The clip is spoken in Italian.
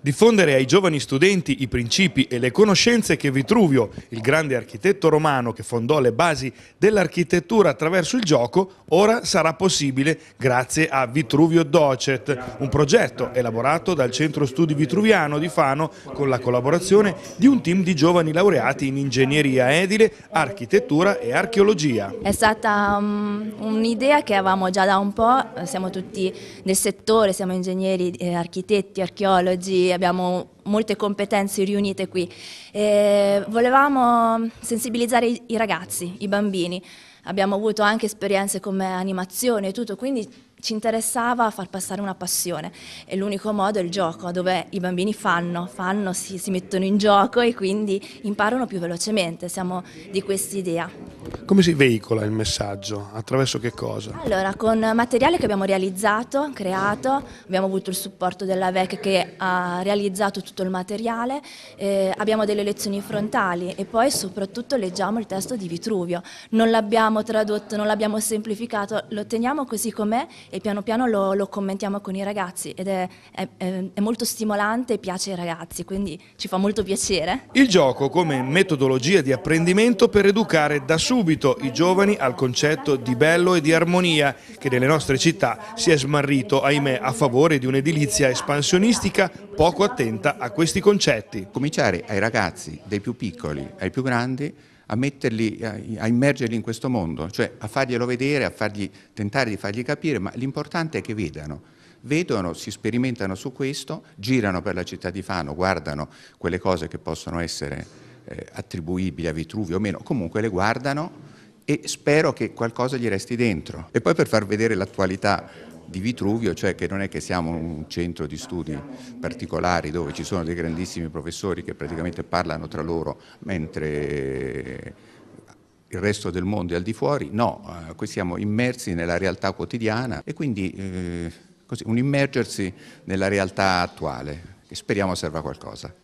Diffondere ai giovani studenti i principi e le conoscenze che Vitruvio, il grande architetto romano che fondò le basi dell'architettura attraverso il gioco, ora sarà possibile grazie a Vitruvio Docet, un progetto elaborato dal Centro Studi Vitruviano di Fano con la collaborazione di un team di giovani laureati in ingegneria edile, architettura e archeologia. È stata um, un'idea che avevamo già da un po', siamo tutti nel settore, siamo ingegneri, eh, architetti, archeologi, abbiamo molte competenze riunite qui. E eh, volevamo sensibilizzare i ragazzi, i bambini, abbiamo avuto anche esperienze come animazione e tutto, quindi ci interessava far passare una passione e l'unico modo è il gioco, dove i bambini fanno, fanno si, si mettono in gioco e quindi imparano più velocemente, siamo di questa idea. Come si veicola il messaggio? Attraverso che cosa? Allora, con materiale che abbiamo realizzato, creato, abbiamo avuto il supporto della VEC che ha realizzato tutto il materiale, eh, abbiamo delle lezioni frontali e poi soprattutto leggiamo il testo di Vitruvio. Non l'abbiamo tradotto, non l'abbiamo semplificato, lo teniamo così com'è e piano piano lo, lo, commentiamo con i ragazzi ed è, è, è molto stimolante e piace ai ragazzi, quindi ci fa molto piacere. Il gioco come metodologia di apprendimento per educare da solo subito i giovani al concetto di bello e di armonia che nelle nostre città si è smarrito, ahimè, a favore di un'edilizia espansionistica poco attenta a questi concetti. Cominciare ai ragazzi, dai più piccoli ai più grandi, a metterli, a, immergerli in questo mondo, cioè a farglielo vedere, a fargli, tentare di fargli capire, ma l'importante è che vedano. Vedono, si sperimentano su questo, girano per la città di Fano, guardano quelle cose che possono essere eh, attribuibili a Vitruvio o meno, comunque le guardano e spero che qualcosa gli resti dentro. E poi per far vedere l'attualità di Vitruvio, cioè che non è che siamo un centro di studi particolari dove ci sono dei grandissimi professori che praticamente parlano tra loro mentre il resto del mondo è al di fuori, no, eh, qui siamo immersi nella realtà quotidiana e quindi eh, così, un immergersi nella realtà attuale che speriamo serva a qualcosa.